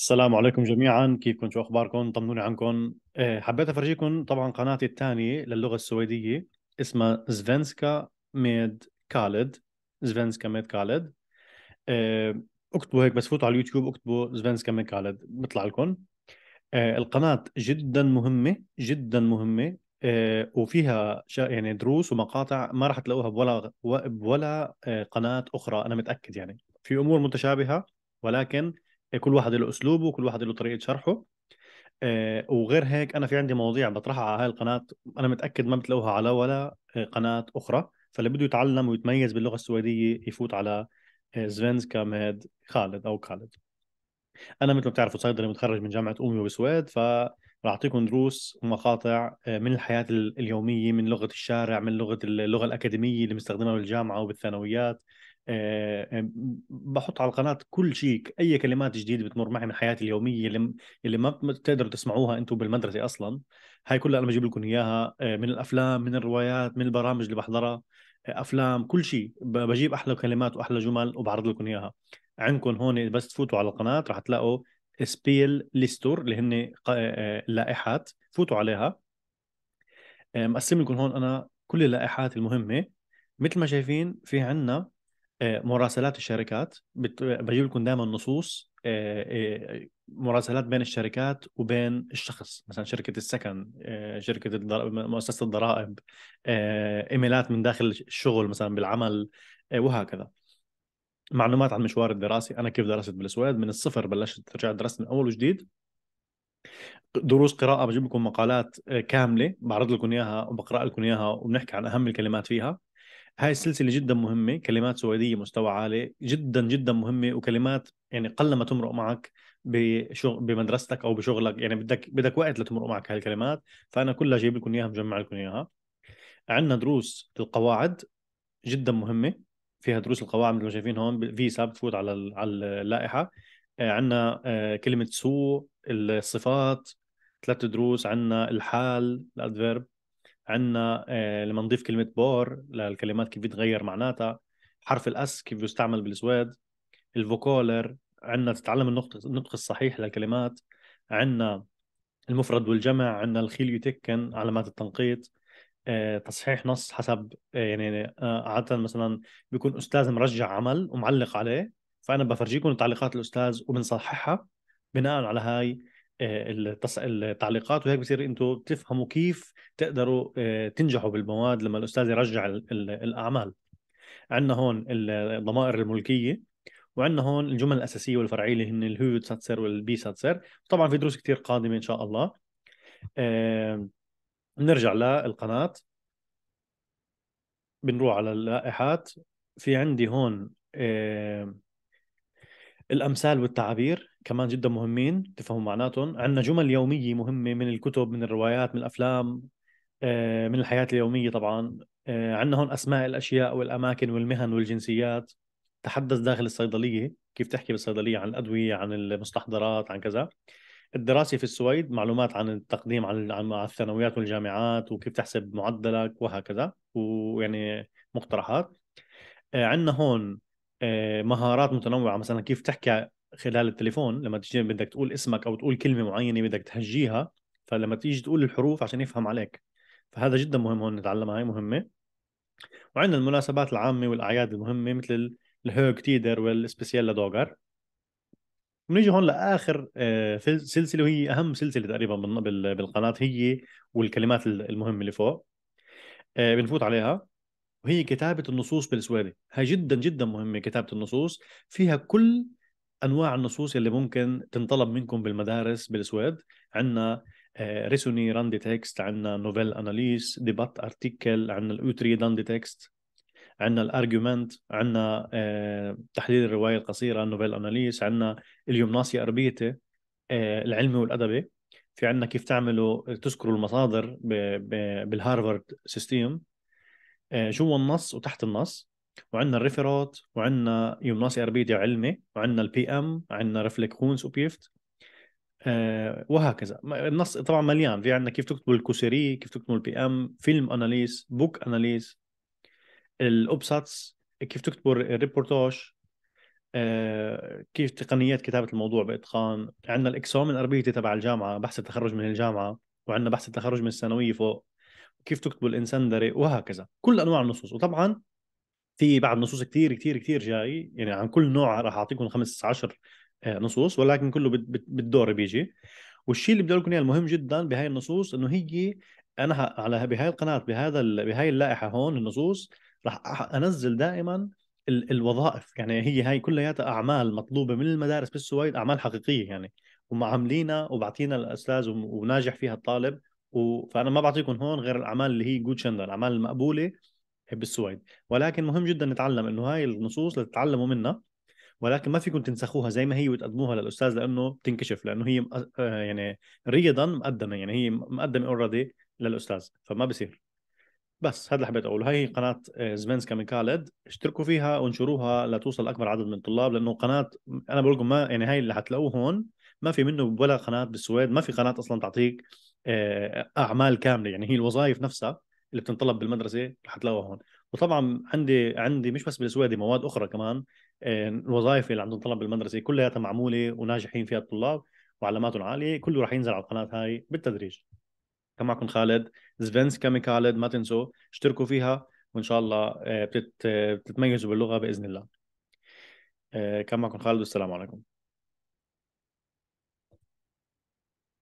السلام عليكم جميعا كيفكم شو اخباركم طمنوني عنكم إيه، حبيت افرجيكم طبعا قناتي الثانيه للغه السويديه اسمها زفنسكا ميد كالد زفنسكا ميد كالد اكتبوا هيك بس فوتوا على اليوتيوب اكتبوا زفنسكا ميد كالد بيطلع لكم إيه، القناه جدا مهمه جدا مهمه إيه، وفيها يعني دروس ومقاطع ما راح تلاقوها بولا بولا قناه اخرى انا متاكد يعني في امور متشابهه ولكن آه، كل واحد له اسلوبه وكل واحد له طريقه شرحه آه، وغير هيك انا في عندي مواضيع بطرحها على هاي القناه انا متاكد ما بتلاقوها على ولا آه، قناه اخرى فاللي بده يتعلم ويتميز باللغه السويديه يفوت على زفنز كاميد خالد او خالد انا مثل ما بتعرفوا صيدلي متخرج من جامعه امي وبسويد ف راح اعطيكم دروس ومقاطع من الحياه اليوميه من لغه الشارع من لغه اللغه الاكاديميه اللي بنستخدمها بالجامعه وبالثانويات آه، آه، بحط على القناه كل شيء اي كلمات جديده بتمر معي من حياتي اليوميه اللي, اللي ما بتقدروا تسمعوها انتم بالمدرسه اصلا هاي كلها انا بجيب لكم اياها آه، من الافلام من الروايات من البرامج اللي بحضرها افلام كل شيء بجيب احلى كلمات واحلى جمل وبعرض لكم اياها عندكم هون بس تفوتوا على القناه رح تلاقوا سبيل ليستور اللي هن لائحات فوتوا عليها مقسم لكم هون انا كل اللائحات المهمه مثل ما شايفين في عندنا آه، مراسلات الشركات بجيب لكم دائما نصوص آه، آه، مراسلات بين الشركات وبين الشخص مثلا شركه السكن شركه مؤسسه الضرائب ايميلات من داخل الشغل مثلا بالعمل وهكذا معلومات عن مشوار الدراسي انا كيف درست بالسويد من الصفر بلشت رجعت درست من اول وجديد دروس قراءه بجيب لكم مقالات كامله بعرض لكم اياها وبقرا لكم اياها وبنحكي عن اهم الكلمات فيها هاي السلسله جدا مهمه كلمات سويديه مستوى عالي جدا جدا مهمه وكلمات يعني قل ما تمرق معك بشغل بمدرستك او بشغلك يعني بدك بدك وقت لتمرق معك هاي الكلمات فانا كلها جايب لكم اياها مجمع لكم اياها عندنا دروس القواعد جدا مهمه فيها دروس القواعد مثل ما شايفين هون فيسا بتفوت على على اللائحه آه، عندنا آه، كلمه سو الصفات ثلاث دروس عندنا الحال الادفيرب عندنا آه، لما نضيف كلمه بور للكلمات كيف بيتغير معناتها حرف الاس كيف بيستعمل بالسويد الفوكولر عندنا تتعلم النطق النطق الصحيح للكلمات عندنا المفرد والجمع عندنا الخيل يتكن علامات التنقيط آه، تصحيح نص حسب آه، يعني عاده مثلا بيكون استاذ مرجع عمل ومعلق عليه فانا بفرجيكم تعليقات الاستاذ وبنصححها بناء على هاي التعليقات وهيك بصير انتم بتفهموا كيف تقدروا آه، تنجحوا بالمواد لما الاستاذ يرجع الاعمال عندنا هون الضمائر الملكيه وعندنا هون الجمل الاساسيه والفرعيه اللي هن الهيو ساتسر والبي ساتسر طبعا في دروس كثير قادمه ان شاء الله بنرجع آه، للقناه بنروح على اللائحات في عندي هون آه، الامثال والتعابير كمان جدا مهمين تفهموا معناتهم عندنا جمل يومية مهمة من الكتب من الروايات من الأفلام آه، من الحياة اليومية طبعا آه، عندنا هون أسماء الأشياء والأماكن والمهن والجنسيات تحدث داخل الصيدلية كيف تحكي بالصيدلية عن الأدوية عن المستحضرات عن كذا الدراسة في السويد معلومات عن التقديم عن على الثانويات والجامعات وكيف تحسب معدلك وهكذا ويعني مقترحات آه، عندنا هون مهارات متنوعة مثلا كيف تحكي خلال التليفون لما تيجي بدك تقول اسمك او تقول كلمه معينه بدك تهجيها فلما تيجي تقول الحروف عشان يفهم عليك فهذا جدا مهم هون نتعلمها هاي مهمه وعندنا المناسبات العامه والاعياد المهمه مثل الهوج تيدر والسبيسيال لدوغر بنيجي هون لاخر آه، سلسله وهي اهم سلسله تقريبا بالقناه هي والكلمات المهمه اللي فوق آه، بنفوت عليها وهي كتابه النصوص بالسويدي هي جدا جدا مهمه كتابه النصوص فيها كل انواع النصوص اللي ممكن تنطلب منكم بالمدارس بالسويد عندنا آه، ريسوني راندي تكست عندنا نوفيل اناليس ديبات ارتيكل عندنا الاوتري داندي تكست عندنا الارجيومنت عندنا آه، تحليل الروايه القصيره نوفيل اناليس عندنا اليومناسيا اربيته آه، العلمي والادبي في عندنا كيف تعملوا تذكروا المصادر بالهارفارد سيستيم شو هو النص وتحت النص وعندنا الريفرات وعندنا يومناسي اربيديا علمي وعندنا البي ام عندنا رفلك خونس وبيفت أه وهكذا النص طبعا مليان في عندنا كيف تكتبوا الكوسيري كيف تكتبوا البي ام فيلم اناليز بوك اناليز الاوبساتس كيف تكتبوا الريبورتاج أه كيف تقنيات كتابه الموضوع باتقان عندنا الاكسوم اربيتي تبع الجامعه بحث التخرج من الجامعه وعندنا بحث التخرج من الثانويه فوق كيف تكتبوا الانسندري وهكذا كل انواع النصوص وطبعا في بعد نصوص كثير كثير كثير جاي يعني عن كل نوع راح اعطيكم خمس عشر آه، نصوص ولكن كله بالدور بيجي والشيء اللي بدي اقول لكم اياه المهم جدا بهاي النصوص انه هي انا على بهاي القناه بهذا بهاي اللائحه هون النصوص راح انزل دائما الوظائف يعني هي هاي كلياتها اعمال مطلوبه من المدارس بالسويد اعمال حقيقيه يعني هم عاملينها وبعطينا الاستاذ وناجح فيها الطالب و... فانا ما بعطيكم هون غير الاعمال اللي هي جود شندر الاعمال المقبوله حب السويد ولكن مهم جدا نتعلم انه هاي النصوص لتتعلموا منها ولكن ما فيكم تنسخوها زي ما هي وتقدموها للاستاذ لانه بتنكشف لانه هي يعني ريضا مقدمه يعني هي مقدمه اوريدي للاستاذ فما بصير بس هذا اللي حبيت اقوله هاي قناه زمنسكا من كالد اشتركوا فيها وانشروها لتوصل اكبر عدد من الطلاب لانه قناه انا بقول لكم ما يعني هاي اللي حتلاقوه هون ما في منه ولا قناه بالسويد ما في قناه اصلا تعطيك آه، اعمال كامله يعني هي الوظائف نفسها اللي بتنطلب بالمدرسه رح تلاقوها هون وطبعا عندي عندي مش بس بالسويدي مواد اخرى كمان الوظائف آه، اللي عم تنطلب بالمدرسه كلها معموله وناجحين فيها الطلاب وعلاماتهم عاليه كله رح ينزل على القناه هاي بالتدريج كان معكم خالد كامي خالد ما تنسوا اشتركوا فيها وان شاء الله آه، آه، بتتميزوا باللغه باذن الله كان معكم خالد والسلام عليكم